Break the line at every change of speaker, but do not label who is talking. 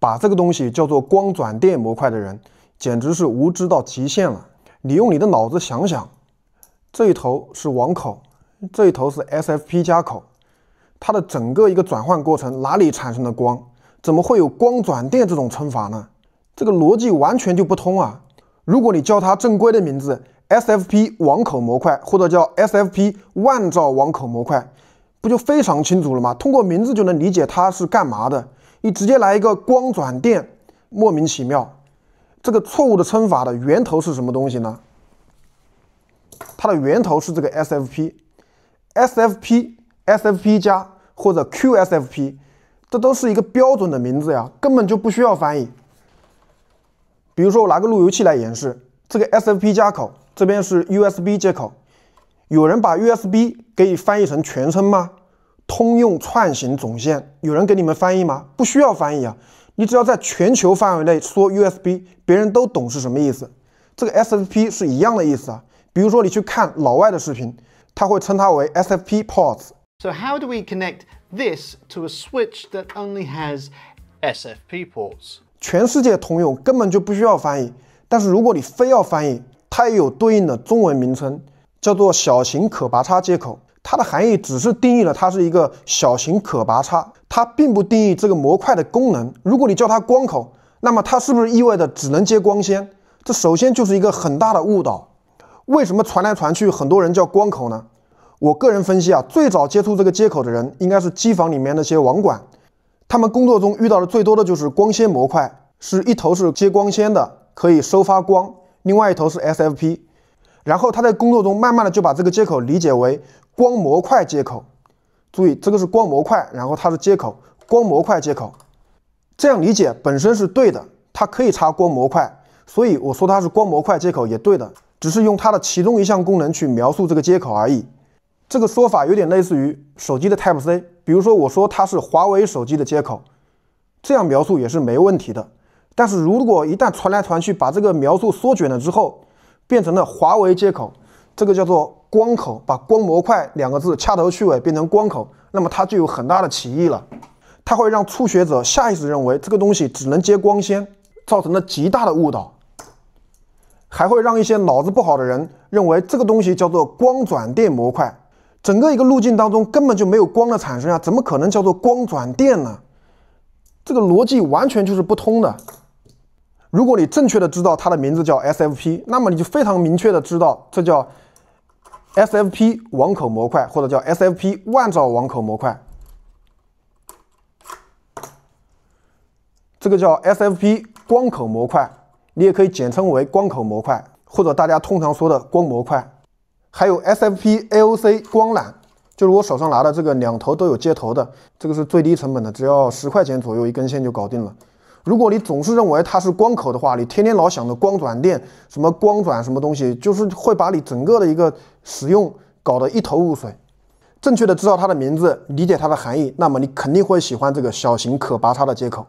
把这个东西叫做光转电模块的人，简直是无知到极限了。你用你的脑子想想，这一头是网口，这一头是 SFP 加口，它的整个一个转换过程哪里产生的光？怎么会有光转电这种称法呢？这个逻辑完全就不通啊！如果你叫它正规的名字 SFP 网口模块，或者叫 SFP 万兆网口模块，不就非常清楚了吗？通过名字就能理解它是干嘛的。你直接来一个光转电，莫名其妙，这个错误的称法的源头是什么东西呢？它的源头是这个 SFP、SFP、SFP 加或者 QSFP，这都是一个标准的名字呀，根本就不需要翻译。比如说我拿个路由器来演示，这个 SFP 加口这边是 USB 接口，有人把 USB 给你翻译成全称吗？通用串行总线，有人给你们翻译吗？不需要翻译啊，你只要在全球范围内说 USB，别人都懂是什么意思。这个 SFP 是一样的意思啊。比如说你去看老外的视频，他会称它为 SFP ports。So how do we connect this to a switch that only has SFP ports？全世界通用，根本就不需要翻译。但是如果你非要翻译，它也有对应的中文名称，叫做小型可拔插接口。它的含义只是定义了它是一个小型可拔插，它并不定义这个模块的功能。如果你叫它光口，那么它是不是意味着只能接光纤？这首先就是一个很大的误导。为什么传来传去很多人叫光口呢？我个人分析啊，最早接触这个接口的人应该是机房里面那些网管，他们工作中遇到的最多的就是光纤模块，是一头是接光纤的，可以收发光，另外一头是 SFP。然后他在工作中慢慢的就把这个接口理解为光模块接口，注意这个是光模块，然后它是接口光模块接口，这样理解本身是对的，它可以插光模块，所以我说它是光模块接口也对的，只是用它的其中一项功能去描述这个接口而已。这个说法有点类似于手机的 Type C，比如说我说它是华为手机的接口，这样描述也是没问题的。但是如果一旦传来传去把这个描述缩卷了之后，变成了华为接口，这个叫做光口，把“光模块”两个字掐头去尾，变成光口，那么它就有很大的歧义了。它会让初学者下意识认为这个东西只能接光纤，造成了极大的误导。还会让一些脑子不好的人认为这个东西叫做光转电模块，整个一个路径当中根本就没有光的产生啊，怎么可能叫做光转电呢？这个逻辑完全就是不通的。如果你正确的知道它的名字叫 SFP，那么你就非常明确的知道这叫 SFP 网口模块，或者叫 SFP 万兆网口模块。这个叫 SFP 光口模块，你也可以简称为光口模块，或者大家通常说的光模块。还有 SFP AOC 光缆，就是我手上拿的这个两头都有接头的，这个是最低成本的，只要十块钱左右一根线就搞定了。如果你总是认为它是光口的话，你天天老想着光转电，什么光转什么东西，就是会把你整个的一个使用搞得一头雾水。正确的知道它的名字，理解它的含义，那么你肯定会喜欢这个小型可拔插的接口。